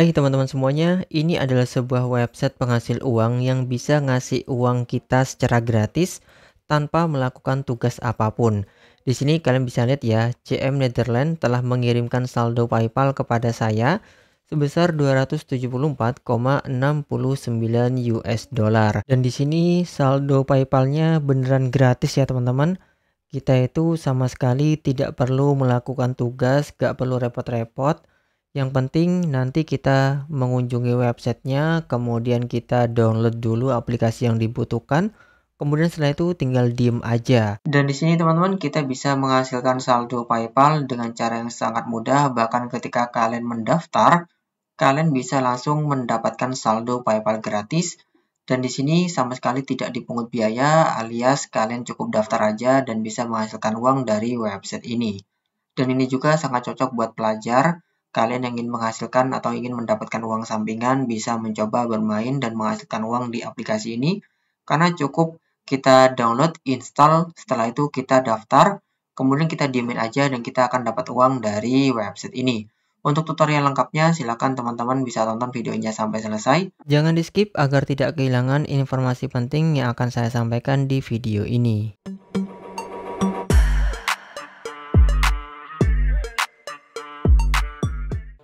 Hai teman-teman semuanya, ini adalah sebuah website penghasil uang yang bisa ngasih uang kita secara gratis tanpa melakukan tugas apapun. Di sini kalian bisa lihat ya, CM Netherlands telah mengirimkan saldo PayPal kepada saya sebesar 274,69 US dollar. Dan di sini saldo PayPal-nya beneran gratis ya teman-teman. Kita itu sama sekali tidak perlu melakukan tugas, gak perlu repot-repot yang penting nanti kita mengunjungi websitenya, kemudian kita download dulu aplikasi yang dibutuhkan, kemudian setelah itu tinggal diem aja. Dan di sini teman-teman kita bisa menghasilkan saldo PayPal dengan cara yang sangat mudah, bahkan ketika kalian mendaftar, kalian bisa langsung mendapatkan saldo PayPal gratis. Dan di sini sama sekali tidak dipungut biaya, alias kalian cukup daftar aja dan bisa menghasilkan uang dari website ini. Dan ini juga sangat cocok buat pelajar, Kalian yang ingin menghasilkan atau ingin mendapatkan uang sampingan bisa mencoba bermain dan menghasilkan uang di aplikasi ini karena cukup kita download, install, setelah itu kita daftar, kemudian kita diemin aja dan kita akan dapat uang dari website ini. Untuk tutorial lengkapnya, silakan teman-teman bisa tonton videonya sampai selesai. Jangan di skip agar tidak kehilangan informasi penting yang akan saya sampaikan di video ini.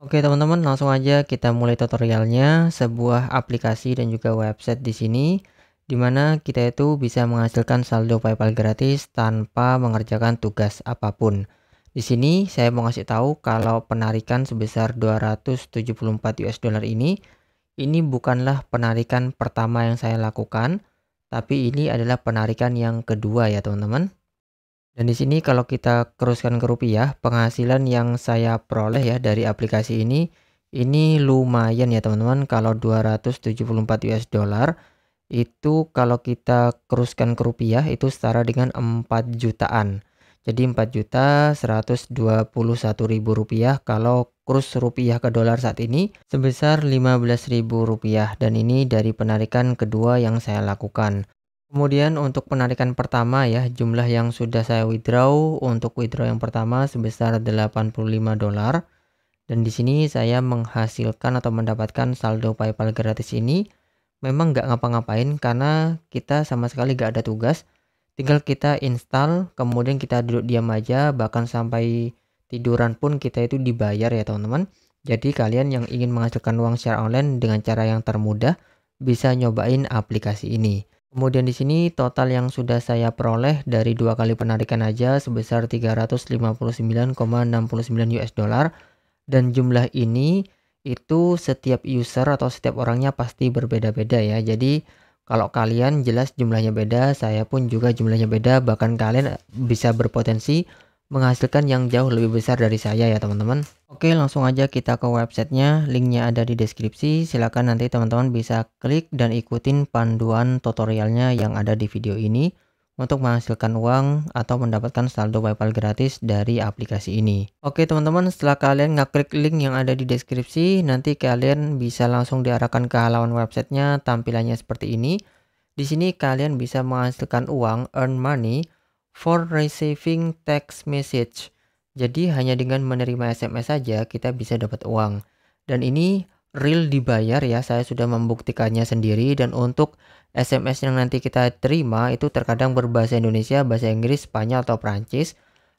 Oke teman-teman, langsung aja kita mulai tutorialnya, sebuah aplikasi dan juga website di sini dimana kita itu bisa menghasilkan saldo PayPal gratis tanpa mengerjakan tugas apapun. Di sini saya mau ngasih tahu kalau penarikan sebesar 274 US dollar ini ini bukanlah penarikan pertama yang saya lakukan, tapi ini adalah penarikan yang kedua ya teman-teman. Dan di sini kalau kita keruskan ke rupiah, penghasilan yang saya peroleh ya dari aplikasi ini ini lumayan ya teman-teman kalau 274 US dollar itu kalau kita keruskan ke rupiah itu setara dengan 4 jutaan. Jadi 4 juta 121 ribu rupiah kalau kurs rupiah ke dolar saat ini sebesar 15 ribu rupiah dan ini dari penarikan kedua yang saya lakukan. Kemudian untuk penarikan pertama ya, jumlah yang sudah saya withdraw untuk withdraw yang pertama sebesar 85 dolar. Dan di sini saya menghasilkan atau mendapatkan saldo PayPal gratis ini memang nggak ngapa-ngapain karena kita sama sekali nggak ada tugas. Tinggal kita install, kemudian kita duduk diam aja, bahkan sampai tiduran pun kita itu dibayar ya teman-teman. Jadi kalian yang ingin menghasilkan uang secara online dengan cara yang termudah bisa nyobain aplikasi ini. Kemudian di sini total yang sudah saya peroleh dari dua kali penarikan aja sebesar 359,69 US dollar dan jumlah ini itu setiap user atau setiap orangnya pasti berbeda-beda ya. Jadi kalau kalian jelas jumlahnya beda, saya pun juga jumlahnya beda, bahkan kalian bisa berpotensi menghasilkan yang jauh lebih besar dari saya ya teman-teman oke langsung aja kita ke websitenya linknya ada di deskripsi silahkan nanti teman-teman bisa klik dan ikutin panduan tutorialnya yang ada di video ini untuk menghasilkan uang atau mendapatkan saldo PayPal gratis dari aplikasi ini. Oke teman-teman, setelah kalian ngeklik link yang ada di deskripsi, nanti kalian bisa langsung diarahkan ke halaman websitenya, tampilannya seperti ini. Di sini kalian bisa menghasilkan uang, earn money, for receiving text message. Jadi hanya dengan menerima SMS saja kita bisa dapat uang. Dan ini real dibayar ya, saya sudah membuktikannya sendiri dan untuk SMS yang nanti kita terima itu terkadang berbahasa Indonesia, bahasa Inggris, Spanyol atau Perancis.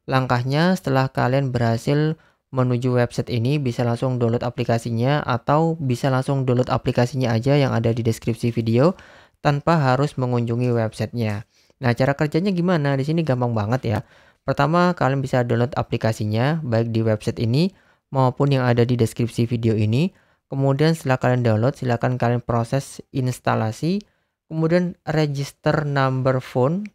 Langkahnya setelah kalian berhasil menuju website ini bisa langsung download aplikasinya atau bisa langsung download aplikasinya aja yang ada di deskripsi video tanpa harus mengunjungi websitenya. Nah, cara kerjanya gimana? Di sini gampang banget ya. Pertama, kalian bisa download aplikasinya baik di website ini maupun yang ada di deskripsi video ini. Kemudian setelah kalian download, silakan kalian proses instalasi, kemudian register number phone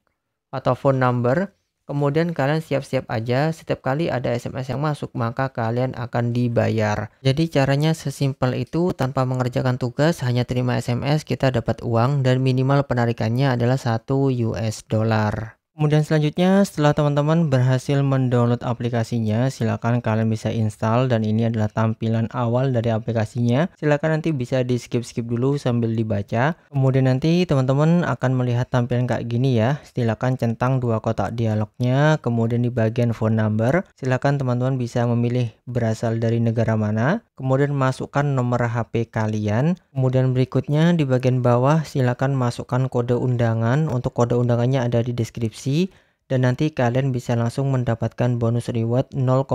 atau phone number. Kemudian kalian siap-siap aja, setiap kali ada SMS yang masuk maka kalian akan dibayar. Jadi caranya sesimpel itu, tanpa mengerjakan tugas hanya terima SMS kita dapat uang dan minimal penarikannya adalah 1 US dollar. Kemudian selanjutnya setelah teman-teman berhasil mendownload aplikasinya silakan kalian bisa install dan ini adalah tampilan awal dari aplikasinya silakan nanti bisa di skip-skip dulu sambil dibaca kemudian nanti teman-teman akan melihat tampilan kayak gini ya silakan centang dua kotak dialognya kemudian di bagian phone number silakan teman-teman bisa memilih berasal dari negara mana kemudian masukkan nomor HP kalian kemudian berikutnya di bagian bawah silakan masukkan kode undangan untuk kode undangannya ada di deskripsi aplikasi dan nanti kalian bisa langsung mendapatkan bonus reward 0,05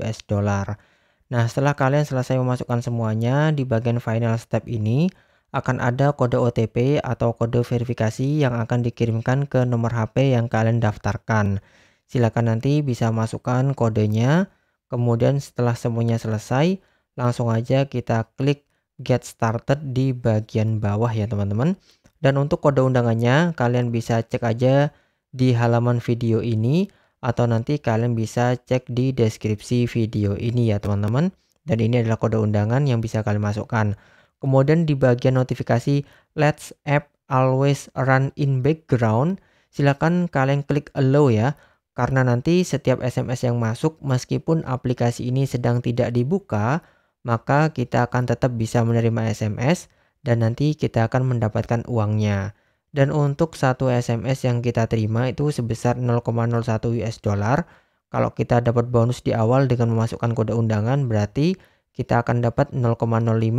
US dollar. Nah, setelah kalian selesai memasukkan semuanya di bagian final step ini akan ada kode OTP atau kode verifikasi yang akan dikirimkan ke nomor HP yang kalian daftarkan. Silakan nanti bisa masukkan kodenya. Kemudian setelah semuanya selesai, langsung aja kita klik get started di bagian bawah ya teman-teman. Dan untuk kode undangannya, kalian bisa cek aja di halaman video ini atau nanti kalian bisa cek di deskripsi video ini ya teman-teman. Dan ini adalah kode undangan yang bisa kalian masukkan. Kemudian di bagian notifikasi Let's App Always Run in Background, silakan kalian klik Allow ya. Karena nanti setiap SMS yang masuk meskipun aplikasi ini sedang tidak dibuka, maka kita akan tetap bisa menerima SMS dan nanti kita akan mendapatkan uangnya dan untuk satu SMS yang kita terima itu sebesar 0,01 US dollar. Kalau kita dapat bonus di awal dengan memasukkan kode undangan berarti kita akan dapat 0,05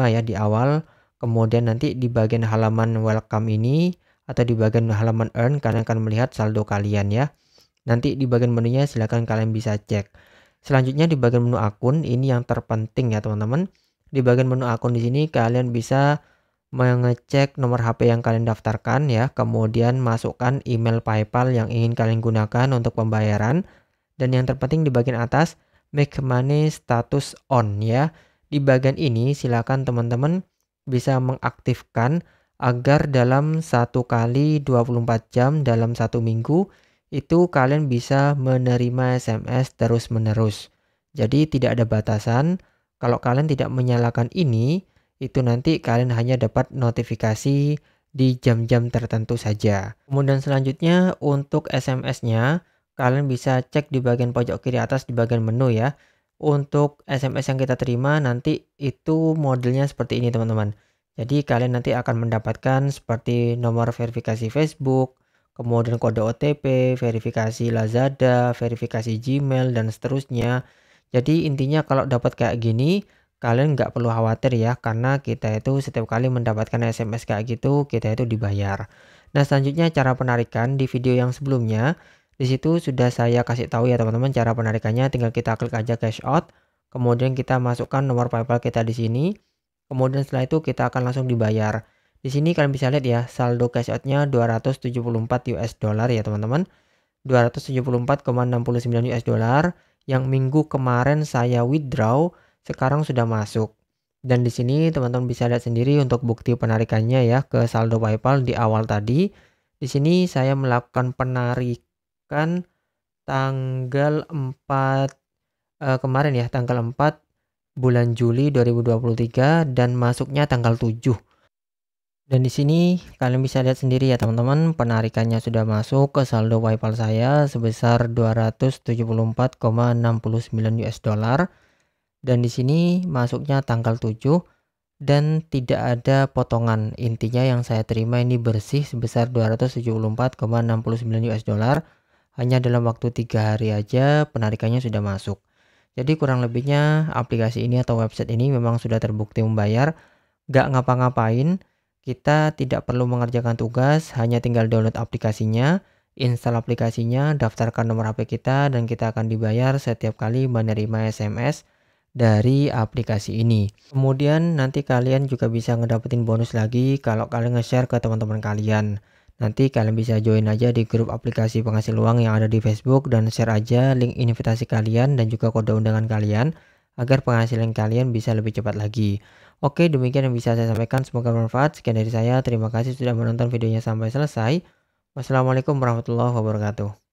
ya di awal. Kemudian nanti di bagian halaman welcome ini atau di bagian halaman earn kalian akan melihat saldo kalian ya. Nanti di bagian menunya silahkan kalian bisa cek. Selanjutnya di bagian menu akun ini yang terpenting ya teman-teman. Di bagian menu akun di sini kalian bisa mengecek nomor HP yang kalian daftarkan ya, kemudian masukkan email PayPal yang ingin kalian gunakan untuk pembayaran dan yang terpenting di bagian atas make money status on ya. Di bagian ini silakan teman-teman bisa mengaktifkan agar dalam satu kali 24 jam dalam satu minggu itu kalian bisa menerima SMS terus-menerus. Jadi tidak ada batasan. Kalau kalian tidak menyalakan ini, itu nanti kalian hanya dapat notifikasi di jam-jam tertentu saja. Kemudian selanjutnya untuk SMS-nya, kalian bisa cek di bagian pojok kiri atas di bagian menu ya. Untuk SMS yang kita terima nanti itu modelnya seperti ini teman-teman. Jadi kalian nanti akan mendapatkan seperti nomor verifikasi Facebook, kemudian kode OTP, verifikasi Lazada, verifikasi Gmail, dan seterusnya. Jadi intinya kalau dapat kayak gini, kalian nggak perlu khawatir ya karena kita itu setiap kali mendapatkan SMS kayak gitu kita itu dibayar. Nah selanjutnya cara penarikan di video yang sebelumnya di situ sudah saya kasih tahu ya teman-teman cara penarikannya tinggal kita klik aja cash out kemudian kita masukkan nomor PayPal kita di sini kemudian setelah itu kita akan langsung dibayar. Di sini kalian bisa lihat ya saldo cash outnya 274 US dollar ya teman-teman. 274,69 US dollar yang minggu kemarin saya withdraw sekarang sudah masuk. Dan di sini teman-teman bisa lihat sendiri untuk bukti penarikannya ya ke saldo PayPal di awal tadi. Di sini saya melakukan penarikan tanggal 4 eh, kemarin ya, tanggal 4 bulan Juli 2023 dan masuknya tanggal 7. Dan di sini kalian bisa lihat sendiri ya teman-teman, penarikannya sudah masuk ke saldo PayPal saya sebesar 274,69 US dollar dan di sini masuknya tanggal 7 dan tidak ada potongan. Intinya yang saya terima ini bersih sebesar 274,69 US dollar hanya dalam waktu tiga hari aja penarikannya sudah masuk. Jadi kurang lebihnya aplikasi ini atau website ini memang sudah terbukti membayar, gak ngapa-ngapain, kita tidak perlu mengerjakan tugas, hanya tinggal download aplikasinya, install aplikasinya, daftarkan nomor HP kita, dan kita akan dibayar setiap kali menerima SMS dari aplikasi ini. Kemudian nanti kalian juga bisa ngedapetin bonus lagi kalau kalian nge-share ke teman-teman kalian. Nanti kalian bisa join aja di grup aplikasi penghasil uang yang ada di Facebook dan share aja link invitasi kalian dan juga kode undangan kalian agar penghasilan kalian bisa lebih cepat lagi. Oke, demikian yang bisa saya sampaikan. Semoga bermanfaat. Sekian dari saya. Terima kasih sudah menonton videonya sampai selesai. Wassalamualaikum warahmatullahi wabarakatuh.